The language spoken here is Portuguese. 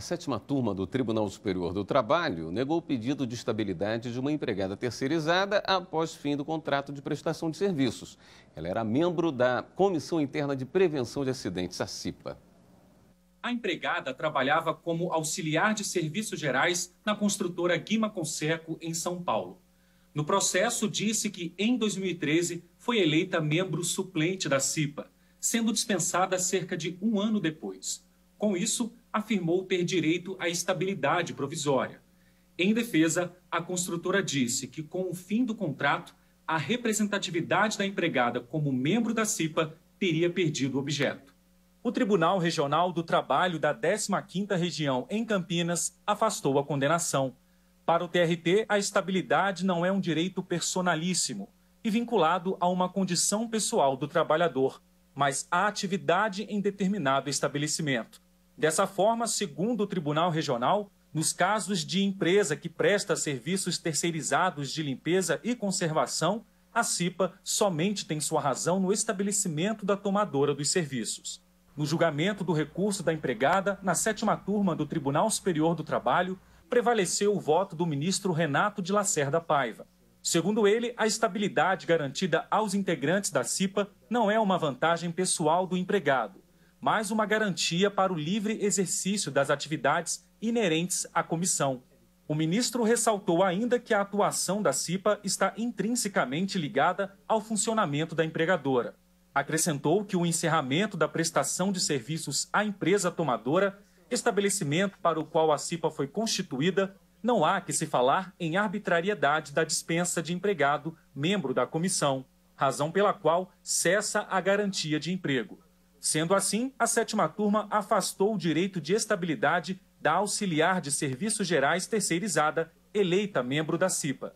A sétima turma do Tribunal Superior do Trabalho negou o pedido de estabilidade de uma empregada terceirizada após fim do contrato de prestação de serviços. Ela era membro da Comissão Interna de Prevenção de Acidentes, a CIPA. A empregada trabalhava como auxiliar de serviços gerais na construtora Guima Conceco, em São Paulo. No processo, disse que em 2013 foi eleita membro suplente da CIPA, sendo dispensada cerca de um ano depois. Com isso, afirmou ter direito à estabilidade provisória. Em defesa, a construtora disse que, com o fim do contrato, a representatividade da empregada como membro da CIPA teria perdido o objeto. O Tribunal Regional do Trabalho da 15ª Região em Campinas afastou a condenação. Para o TRT, a estabilidade não é um direito personalíssimo e vinculado a uma condição pessoal do trabalhador, mas à atividade em determinado estabelecimento. Dessa forma, segundo o Tribunal Regional, nos casos de empresa que presta serviços terceirizados de limpeza e conservação, a CIPA somente tem sua razão no estabelecimento da tomadora dos serviços. No julgamento do recurso da empregada, na sétima turma do Tribunal Superior do Trabalho, prevaleceu o voto do ministro Renato de Lacerda Paiva. Segundo ele, a estabilidade garantida aos integrantes da CIPA não é uma vantagem pessoal do empregado mais uma garantia para o livre exercício das atividades inerentes à comissão. O ministro ressaltou ainda que a atuação da CIPA está intrinsecamente ligada ao funcionamento da empregadora. Acrescentou que o encerramento da prestação de serviços à empresa tomadora, estabelecimento para o qual a CIPA foi constituída, não há que se falar em arbitrariedade da dispensa de empregado membro da comissão, razão pela qual cessa a garantia de emprego. Sendo assim, a sétima turma afastou o direito de estabilidade da auxiliar de serviços gerais terceirizada, eleita membro da CIPA.